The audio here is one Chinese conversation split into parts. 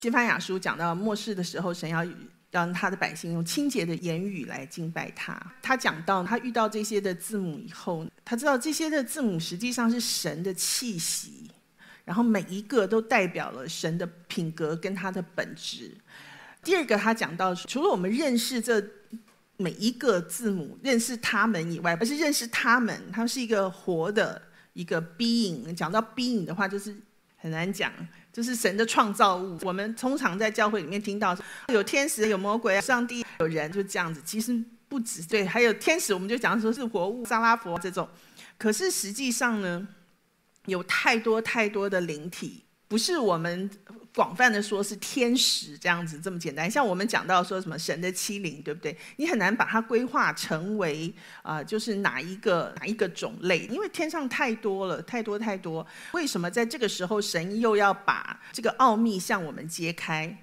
金潘雅书讲到末世的时候，神要让他的百姓用清洁的言语来敬拜他。他讲到他遇到这些的字母以后，他知道这些的字母实际上是神的气息，然后每一个都代表了神的品格跟他的本质。第二个，他讲到除了我们认识这每一个字母，认识他们以外，不是认识他们，他们是一个活的一个 being。讲到 being 的话，就是很难讲。就是神的创造物，我们通常在教会里面听到有天使、有魔鬼啊，上帝、有人就这样子。其实不止对，还有天使，我们就讲说是活物、沙拉佛这种。可是实际上呢，有太多太多的灵体，不是我们。广泛的说是天使这样子这么简单，像我们讲到说什么神的欺凌，对不对？你很难把它规划成为啊，就是哪一个哪一个种类，因为天上太多了，太多太多。为什么在这个时候神又要把这个奥秘向我们揭开？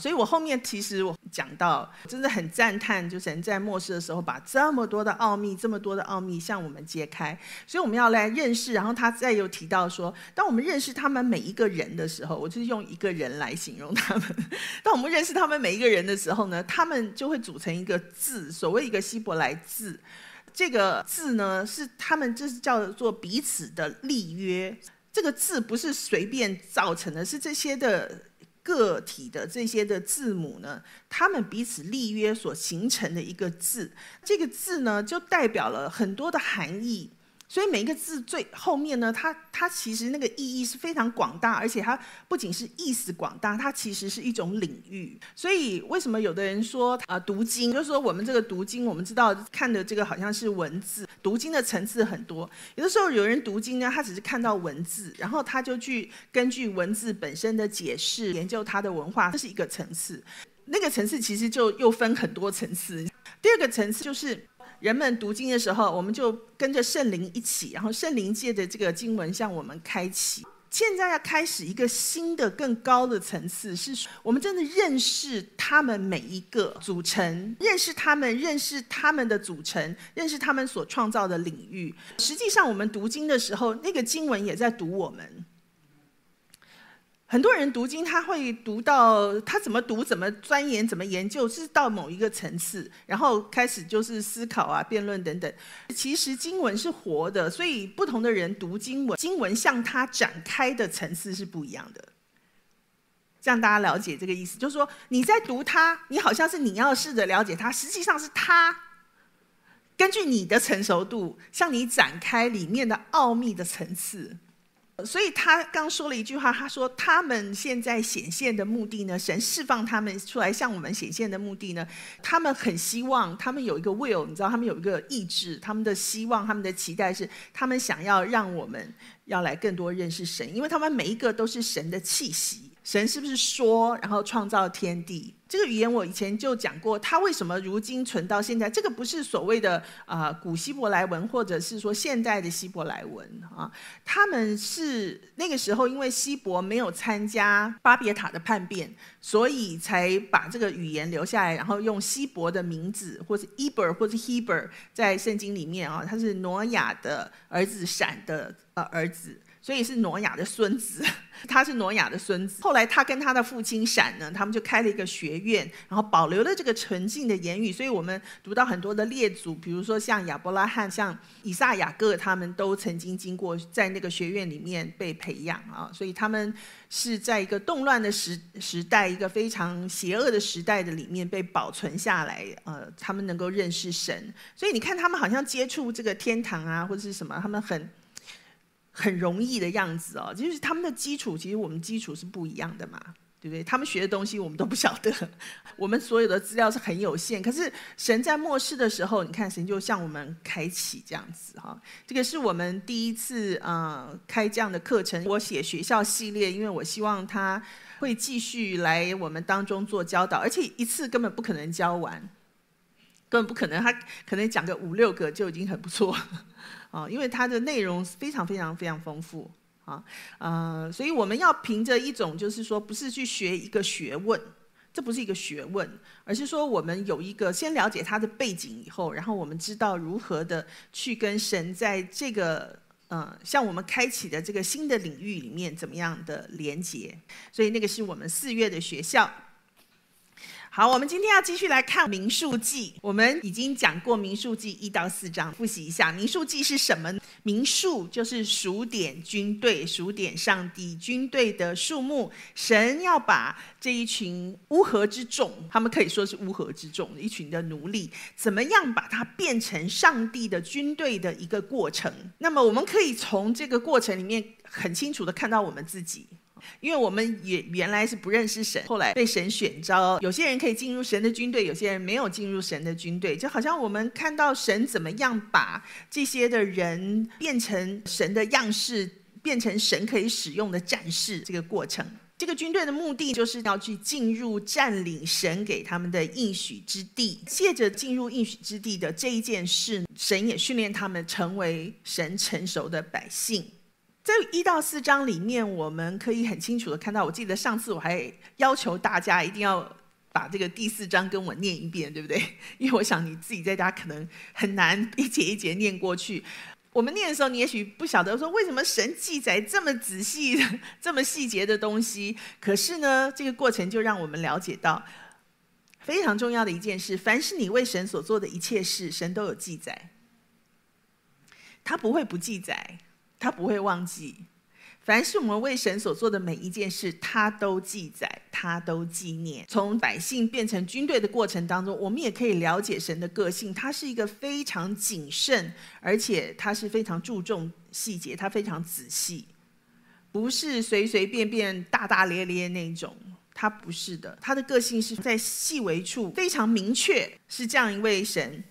所以我后面其实我讲到，真的很赞叹，就神在末世的时候把这么多的奥秘，这么多的奥秘向我们揭开。所以我们要来认识。然后他再又提到说，当我们认识他们每一个人的时候，我就是用一个人来形容他们。当我们认识他们每一个人的时候呢，他们就会组成一个字，所谓一个希伯来字。这个字呢，是他们就是叫做彼此的立约。这个字不是随便造成的，是这些的。个体的这些的字母呢，他们彼此立约所形成的一个字，这个字呢，就代表了很多的含义。所以每一个字最后面呢，它它其实那个意义是非常广大，而且它不仅是意思广大，它其实是一种领域。所以为什么有的人说啊读经，就是说我们这个读经，我们知道看的这个好像是文字，读经的层次很多。有的时候有人读经呢，他只是看到文字，然后他就去根据文字本身的解释研究它的文化，这是一个层次。那个层次其实就又分很多层次。第二个层次就是。人们读经的时候，我们就跟着圣灵一起，然后圣灵借着这个经文向我们开启。现在要开始一个新的、更高的层次，是我们真的认识他们每一个组成，认识他们，认识他们的组成，认识他们所创造的领域。实际上，我们读经的时候，那个经文也在读我们。很多人读经，他会读到他怎么读、怎么钻研、怎么研究，是到某一个层次，然后开始就是思考啊、辩论等等。其实经文是活的，所以不同的人读经文，经文向他展开的层次是不一样的。这样大家了解这个意思，就是说你在读它，你好像是你要试着了解它，实际上是它根据你的成熟度向你展开里面的奥秘的层次。所以他刚说了一句话，他说他们现在显现的目的呢，神释放他们出来向我们显现的目的呢，他们很希望，他们有一个 will，你知道他们有一个意志，他们的希望，他们的期待是，他们想要让我们要来更多认识神，因为他们每一个都是神的气息。神是不是说，然后创造天地？这个语言我以前就讲过，它为什么如今存到现在？这个不是所谓的啊古希伯来文，或者是说现代的希伯来文啊。他们是那个时候因为希伯没有参加巴别塔的叛变，所以才把这个语言留下来，然后用希伯的名字，或是伊 b e r 或是 Heber，在圣经里面啊，他是挪亚的儿子闪的呃儿子。所以是挪亚的孙子，他是挪亚的孙子。后来他跟他的父亲闪呢，他们就开了一个学院，然后保留了这个纯净的言语。所以我们读到很多的列祖，比如说像亚伯拉罕、像以撒、雅各，他们都曾经经过在那个学院里面被培养啊。所以他们是在一个动乱的时时代，一个非常邪恶的时代的里面被保存下来。呃，他们能够认识神，所以你看他们好像接触这个天堂啊，或者是什么，他们很。很容易的样子哦，就是他们的基础，其实我们基础是不一样的嘛，对不对？他们学的东西我们都不晓得，我们所有的资料是很有限。可是神在末世的时候，你看神就向我们开启这样子哈，这个是我们第一次啊开这样的课程。我写学校系列，因为我希望他会继续来我们当中做教导，而且一次根本不可能教完，根本不可能，他可能讲个五六个就已经很不错。啊，因为它的内容非常非常非常丰富啊，呃，所以我们要凭着一种，就是说，不是去学一个学问，这不是一个学问，而是说我们有一个先了解它的背景以后，然后我们知道如何的去跟神在这个嗯，像我们开启的这个新的领域里面怎么样的连接，所以那个是我们四月的学校。好，我们今天要继续来看《民数记》。我们已经讲过《民数记》一到四章，复习一下。《民数记》是什么？民数就是数点军队，数点上帝军队的数目。神要把这一群乌合之众，他们可以说是乌合之众，一群的奴隶，怎么样把它变成上帝的军队的一个过程？那么我们可以从这个过程里面很清楚的看到我们自己。因为我们也原来是不认识神，后来被神选召。有些人可以进入神的军队，有些人没有进入神的军队。就好像我们看到神怎么样把这些的人变成神的样式，变成神可以使用的战士。这个过程，这个军队的目的就是要去进入、占领神给他们的应许之地。借着进入应许之地的这一件事，神也训练他们成为神成熟的百姓。在一到四章里面，我们可以很清楚的看到。我记得上次我还要求大家一定要把这个第四章跟我念一遍，对不对？因为我想你自己在家可能很难一节一节念过去。我们念的时候，你也许不晓得说为什么神记载这么仔细、这么细节的东西。可是呢，这个过程就让我们了解到非常重要的一件事：凡是你为神所做的一切事，神都有记载，他不会不记载。他不会忘记，凡是我们为神所做的每一件事，他都记载，他都纪念。从百姓变成军队的过程当中，我们也可以了解神的个性。他是一个非常谨慎，而且他是非常注重细节，他非常仔细，不是随随便便、大大咧咧那种。他不是的，他的个性是在细微处非常明确，是这样一位神。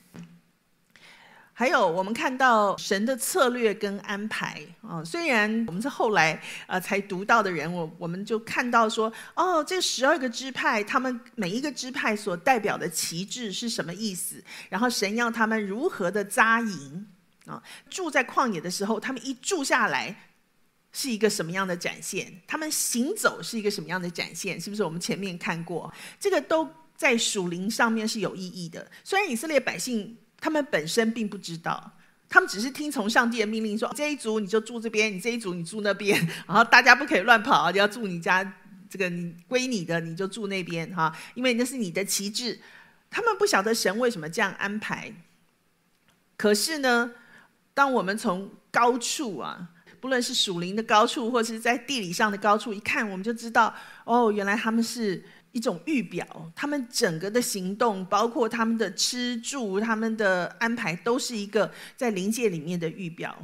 还有，我们看到神的策略跟安排啊。虽然我们是后来呃才读到的人，我我们就看到说，哦，这十二个支派，他们每一个支派所代表的旗帜是什么意思？然后神要他们如何的扎营啊，住在旷野的时候，他们一住下来是一个什么样的展现？他们行走是一个什么样的展现？是不是我们前面看过？这个都在属灵上面是有意义的。虽然以色列百姓。他们本身并不知道，他们只是听从上帝的命令，说这一组你就住这边，你这一组你住那边，然后大家不可以乱跑，要住你家，这个你归你的，你就住那边哈，因为那是你的旗帜。他们不晓得神为什么这样安排。可是呢，当我们从高处啊，不论是树林的高处，或是在地理上的高处一看，我们就知道，哦，原来他们是。一种预表，他们整个的行动，包括他们的吃住，他们的安排，都是一个在灵界里面的预表。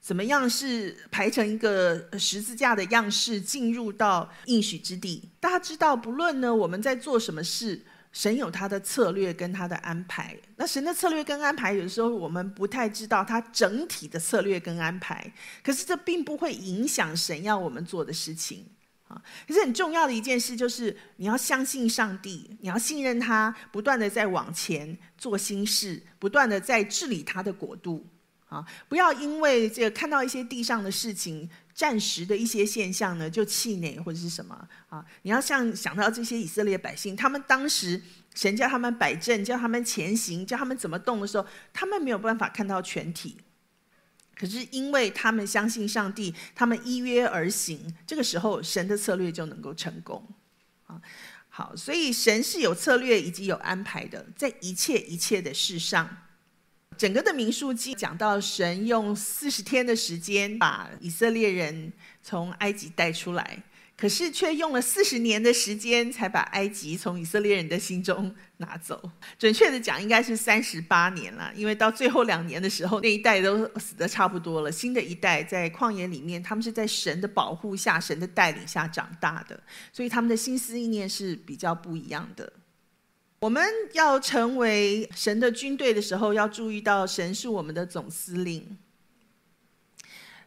怎么样是排成一个十字架的样式，进入到应许之地？大家知道，不论呢我们在做什么事，神有他的策略跟他的安排。那神的策略跟安排，有时候我们不太知道他整体的策略跟安排，可是这并不会影响神要我们做的事情。啊，可是很重要的一件事就是你要相信上帝，你要信任他，不断的在往前做新事，不断的在治理他的国度。啊，不要因为这个看到一些地上的事情、暂时的一些现象呢，就气馁或者是什么啊？你要像想到这些以色列百姓，他们当时神叫他们摆阵、叫他们前行、叫他们怎么动的时候，他们没有办法看到全体。可是因为他们相信上帝，他们依约而行，这个时候神的策略就能够成功，啊，好，所以神是有策略以及有安排的，在一切一切的事上，整个的民数记讲到神用四十天的时间把以色列人从埃及带出来。可是却用了四十年的时间才把埃及从以色列人的心中拿走。准确的讲，应该是三十八年了，因为到最后两年的时候，那一代都死的差不多了。新的一代在旷野里面，他们是在神的保护下、神的带领下长大的，所以他们的心思意念是比较不一样的。我们要成为神的军队的时候，要注意到神是我们的总司令。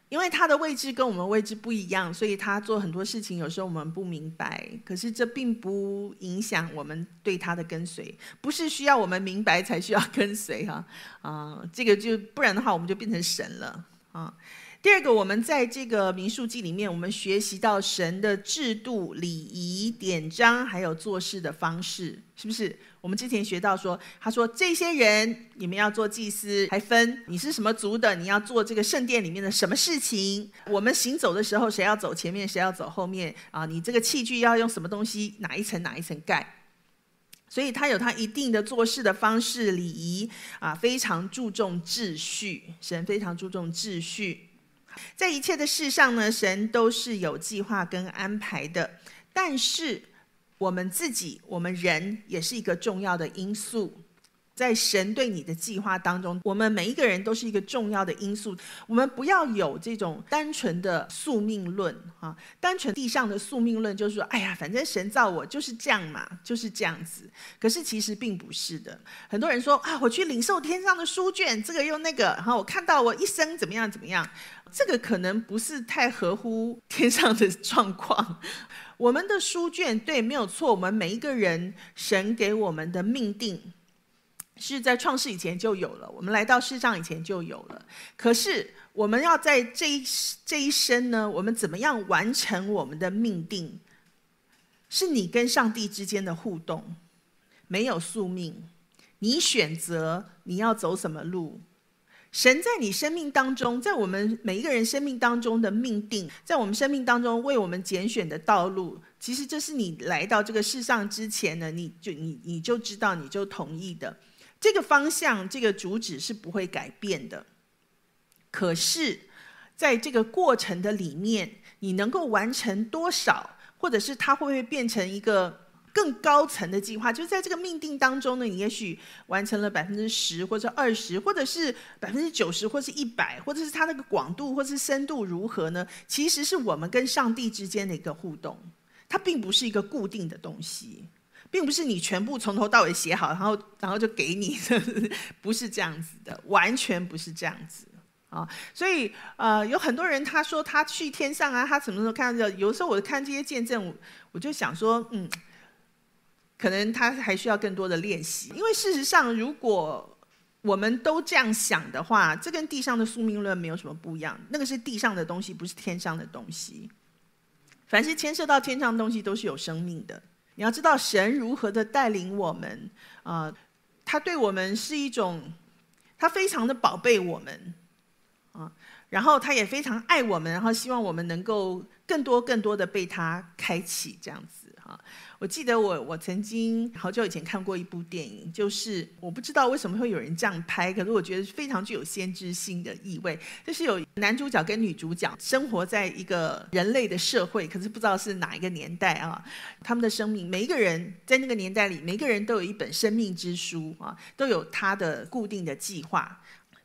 因为他的位置跟我们位置不一样，所以他做很多事情，有时候我们不明白。可是这并不影响我们对他的跟随，不是需要我们明白才需要跟随哈啊！这个就不然的话，我们就变成神了啊。第二个，我们在这个《民数记》里面，我们学习到神的制度、礼仪、典章，还有做事的方式，是不是？我们之前学到说，他说这些人，你们要做祭司，还分你是什么族的，你要做这个圣殿里面的什么事情？我们行走的时候，谁要走前面，谁要走后面？啊，你这个器具要用什么东西？哪一层哪一层盖？所以他有他一定的做事的方式、礼仪啊，非常注重秩序。神非常注重秩序。在一切的事上呢，神都是有计划跟安排的。但是我们自己，我们人也是一个重要的因素。在神对你的计划当中，我们每一个人都是一个重要的因素。我们不要有这种单纯的宿命论啊，单纯地上的宿命论，就是说，哎呀，反正神造我就是这样嘛，就是这样子。可是其实并不是的。很多人说啊，我去领受天上的书卷，这个又那个，然后我看到我一生怎么样怎么样。这个可能不是太合乎天上的状况。我们的书卷对没有错，我们每一个人，神给我们的命定是在创世以前就有了，我们来到世上以前就有了。可是我们要在这一这一生呢，我们怎么样完成我们的命定？是你跟上帝之间的互动，没有宿命，你选择你要走什么路。神在你生命当中，在我们每一个人生命当中的命定，在我们生命当中为我们拣选的道路，其实这是你来到这个世上之前呢，你就你你就知道，你就同意的这个方向，这个主旨是不会改变的。可是，在这个过程的里面，你能够完成多少，或者是它会不会变成一个？更高层的计划，就在这个命定当中呢。你也许完成了百分之十，或者二十，或者是百分之九十，或是一百，或者是它那个广度，或是深度如何呢？其实是我们跟上帝之间的一个互动，它并不是一个固定的东西，并不是你全部从头到尾写好，然后然后就给你，不是这样子的，完全不是这样子啊！所以呃，有很多人他说他去天上啊，他什么时候看到？有时候我看这些见证，我我就想说，嗯。可能他还需要更多的练习，因为事实上，如果我们都这样想的话，这跟地上的宿命论没有什么不一样。那个是地上的东西，不是天上的东西。凡是牵涉到天上的东西，都是有生命的。你要知道神如何的带领我们啊，他对我们是一种，他非常的宝贝我们啊，然后他也非常爱我们，然后希望我们能够更多、更多的被他开启，这样子。啊，我记得我我曾经好久以前看过一部电影，就是我不知道为什么会有人这样拍，可是我觉得非常具有先知性的意味。就是有男主角跟女主角生活在一个人类的社会，可是不知道是哪一个年代啊。他们的生命，每一个人在那个年代里，每个人都有一本生命之书啊，都有他的固定的计划。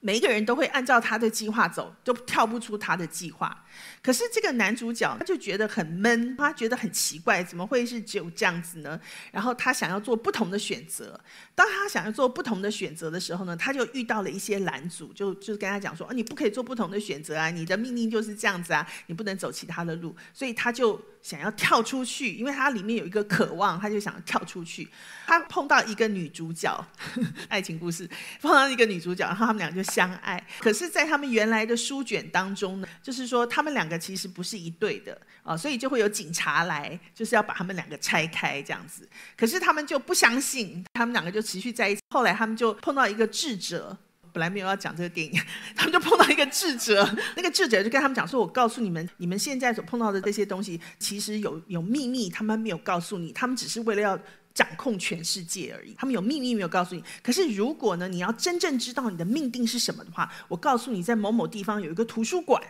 每一个人都会按照他的计划走，都跳不出他的计划。可是这个男主角他就觉得很闷，他觉得很奇怪，怎么会是只有这样子呢？然后他想要做不同的选择。当他想要做不同的选择的时候呢，他就遇到了一些拦阻，就就跟他讲说：“哦，你不可以做不同的选择啊，你的命运就是这样子啊，你不能走其他的路。”所以他就想要跳出去，因为他里面有一个渴望，他就想要跳出去。他碰到一个女主角，爱情故事碰到一个女主角，然后他们俩就。相爱，可是，在他们原来的书卷当中呢，就是说，他们两个其实不是一对的啊，所以就会有警察来，就是要把他们两个拆开这样子。可是他们就不相信，他们两个就持续在一起。后来他们就碰到一个智者，本来没有要讲这个电影，他们就碰到一个智者，那个智者就跟他们讲说：“我告诉你们，你们现在所碰到的这些东西，其实有有秘密，他们没有告诉你，他们只是为了。”要掌控全世界而已。他们有秘密没有告诉你？可是如果呢，你要真正知道你的命定是什么的话，我告诉你，在某某地方有一个图书馆，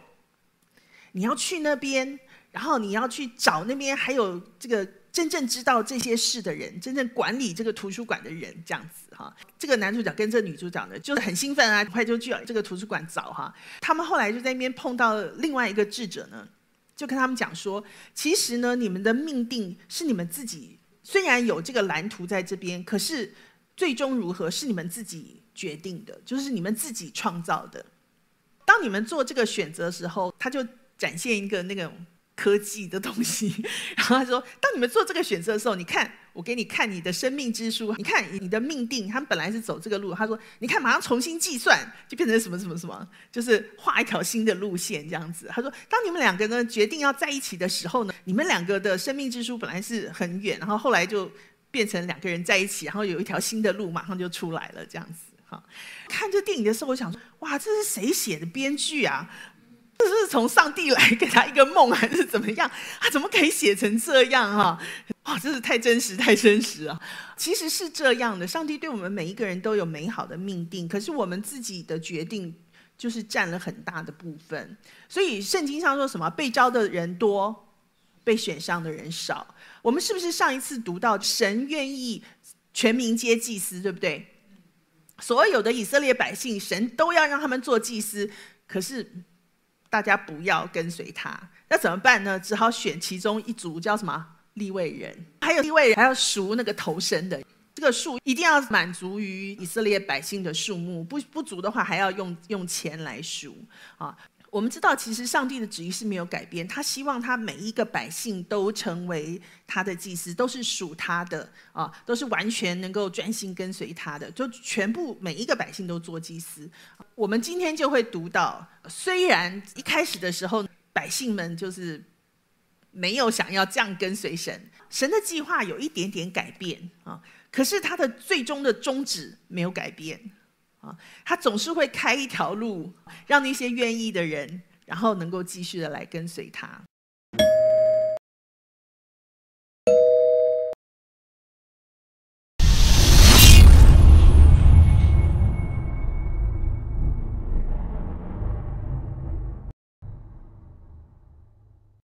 你要去那边，然后你要去找那边还有这个真正知道这些事的人，真正管理这个图书馆的人，这样子哈。这个男主角跟这个女主角呢，就是很兴奋啊，快就去这个图书馆找哈。他们后来就在那边碰到另外一个智者呢，就跟他们讲说，其实呢，你们的命定是你们自己。虽然有这个蓝图在这边，可是最终如何是你们自己决定的，就是你们自己创造的。当你们做这个选择的时候，他就展现一个那种科技的东西，然后他说：“当你们做这个选择的时候，你看。”我给你看你的生命之书，你看你的命定，他们本来是走这个路，他说，你看马上重新计算，就变成什么什么什么，就是画一条新的路线这样子。他说，当你们两个呢决定要在一起的时候呢，你们两个的生命之书本来是很远，然后后来就变成两个人在一起，然后有一条新的路马上就出来了这样子。哈，看这电影的时候，我想说，哇，这是谁写的编剧啊？这是从上帝来给他一个梦，还是怎么样？他怎么可以写成这样哈？哇，真是太真实，太真实啊！其实是这样的，上帝对我们每一个人都有美好的命定，可是我们自己的决定就是占了很大的部分。所以圣经上说什么？被招的人多，被选上的人少。我们是不是上一次读到神愿意全民皆祭司，对不对？所有的以色列百姓，神都要让他们做祭司，可是。大家不要跟随他，那怎么办呢？只好选其中一组叫什么立位人，还有立位人还要赎那个头身的，这个数一定要满足于以色列百姓的数目，不不足的话还要用用钱来赎啊。我们知道，其实上帝的旨意是没有改变。他希望他每一个百姓都成为他的祭司，都是属他的啊，都是完全能够专心跟随他的，就全部每一个百姓都做祭司。我们今天就会读到，虽然一开始的时候百姓们就是没有想要这样跟随神，神的计划有一点点改变啊，可是他的最终的宗旨没有改变。他总是会开一条路，让那些愿意的人，然后能够继续的来跟随他。